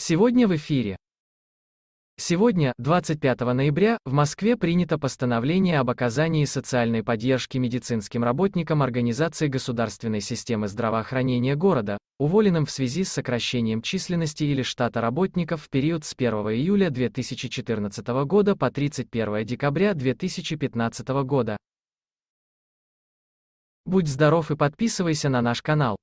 Сегодня в эфире. Сегодня, 25 ноября, в Москве принято постановление об оказании социальной поддержки медицинским работникам Организации государственной системы здравоохранения города, уволенным в связи с сокращением численности или штата работников в период с 1 июля 2014 года по 31 декабря 2015 года. Будь здоров и подписывайся на наш канал.